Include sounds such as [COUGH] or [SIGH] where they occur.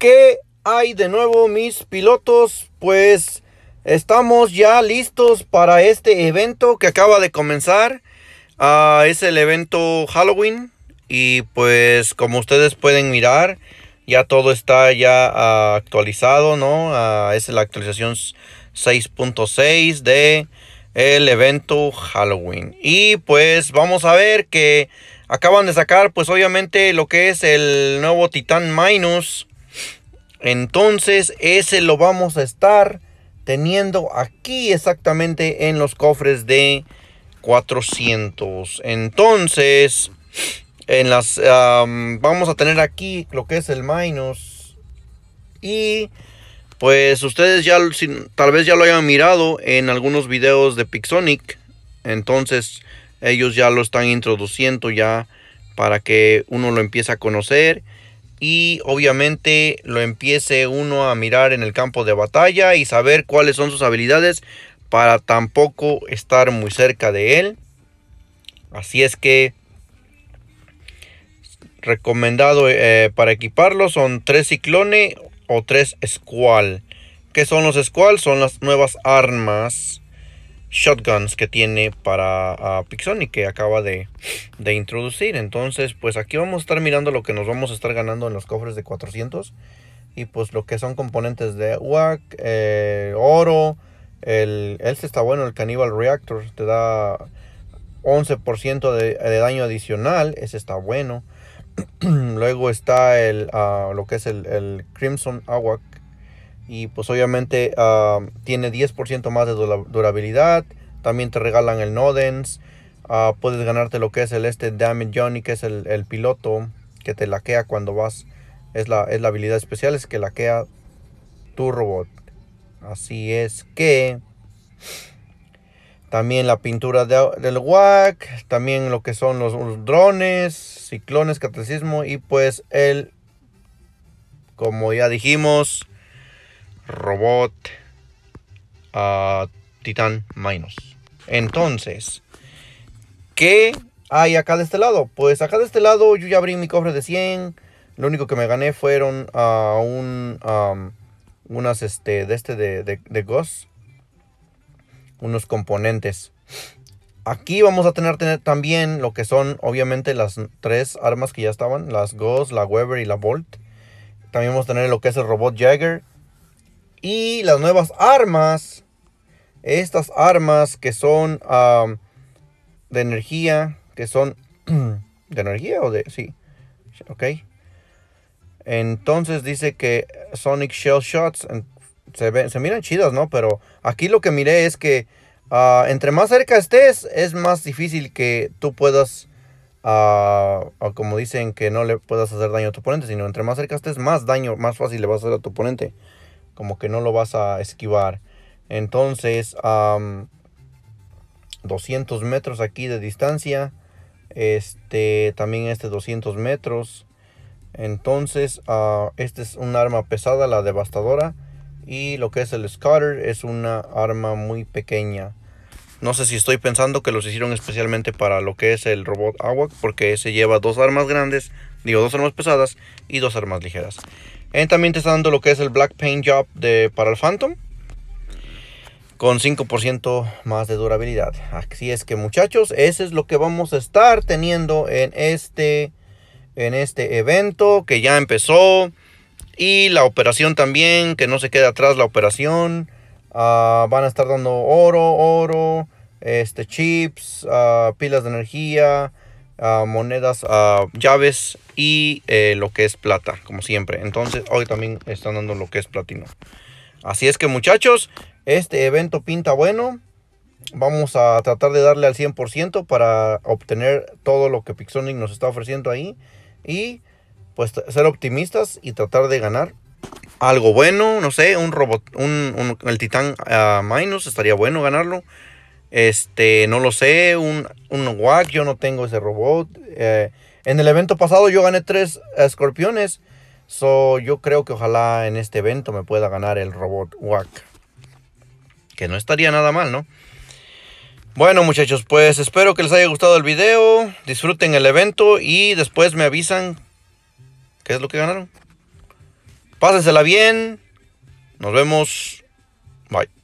¿Qué hay de nuevo mis pilotos? Pues estamos ya listos para este evento que acaba de comenzar. Ah, es el evento Halloween y pues como ustedes pueden mirar ya todo está ya ah, actualizado, ¿no? Ah, es la actualización 6.6 de el evento Halloween. Y pues vamos a ver que acaban de sacar pues obviamente lo que es el nuevo Titan Minus. Entonces ese lo vamos a estar teniendo aquí exactamente en los cofres de 400. Entonces, en las vamos a tener aquí lo que es el minus y pues ustedes ya tal vez ya lo hayan mirado en algunos videos de Pixonic. Entonces, ellos ya lo están introduciendo ya para que uno lo empiece a conocer y obviamente lo empiece uno a mirar en el campo de batalla y saber cuáles son sus habilidades para tampoco estar muy cerca de él. Así es que recomendado eh, para equiparlo son tres ciclones o tres squall. ¿Qué son los squall? Son las nuevas armas shotguns que tiene para ah, Pixon Pixoni que acaba de, de, introducir. Entonces, pues aquí vamos a estar mirando lo que nos vamos a estar ganando en los cofres de 400. Y pues lo que son componentes de WAC, eh, oro, el, este está bueno, el Cannibal Reactor, te da 11% de, de, daño adicional, ese está bueno. [CLEARS THROAT] Luego está el, ah, lo que es el, el Crimson Awak, y pues obviamente ah, tiene 10% más de durabilidad. También te regalan el Nodens. Ah, puedes ganarte lo que es el este Damage Johnny, que es el, piloto que te laquea cuando vas. Es la, es la habilidad especial, es que laquea tu robot. Así es que... También la pintura del WAC, también lo que son los, drones, ciclones, catecismo y pues el, como ya dijimos, Robot a Titan Minus. Entonces, ¿qué hay acá de este lado? Pues acá de este lado yo ya abrí mi cofre de 100. Lo único que me gané fueron ah, unas este, de este de, de, Ghost. Unos componentes. Aquí vamos a tener, tener, también lo que son obviamente las tres armas que ya estaban. Las Ghost, la Weber y la Bolt. También vamos a tener lo que es el robot Jagger. Y las nuevas armas, estas armas que son ah, de energía, que son [CLEARS THROAT] de energía o de... Sí, ok. Entonces dice que Sonic Shell Shots se, ven, se miran chidas, ¿no? Pero aquí lo que miré es que ah, entre más cerca estés, es más difícil que tú puedas... Ah, o como dicen que no le puedas hacer daño a tu oponente, sino entre más cerca estés, más daño, más fácil le vas a hacer a tu oponente como que no lo vas a esquivar. Entonces, a 200 metros aquí de distancia. Este, también este 200 metros. Entonces, ah, este es un arma pesada, la devastadora. Y lo que es el Scatter es una arma muy pequeña. No sé si estoy pensando que los hicieron especialmente para lo que es el robot AWAC. Porque ese lleva dos armas grandes, digo dos armas pesadas y dos armas ligeras también te está dando lo que es el Black Paint Job de, para el Phantom. Con 5% más de durabilidad. Así es que muchachos, ese es lo que vamos a estar teniendo en este, en este evento que ya empezó. Y la operación también, que no se quede atrás la operación. Ah, van a estar dando oro, oro, este, chips, ah, pilas de energía, monedas, llaves y eh, lo que es plata, como siempre. Entonces hoy también están dando lo que es platino. Así es que muchachos, este evento pinta bueno. Vamos a tratar de darle al 100% para obtener todo lo que Pixonic nos está ofreciendo ahí. Y pues ser optimistas y tratar de ganar algo bueno, no sé, un robot, un, el titán a ah, Minus, estaría bueno ganarlo. Este, no lo sé, un, un WAC, yo no tengo ese robot. Eh, en el evento pasado yo gané tres escorpiones. So, yo creo que ojalá en este evento me pueda ganar el robot WAC. Que no estaría nada mal, ¿no? Bueno muchachos, pues espero que les haya gustado el video. Disfruten el evento y después me avisan qué es lo que ganaron. Pásensela bien. Nos vemos. Bye.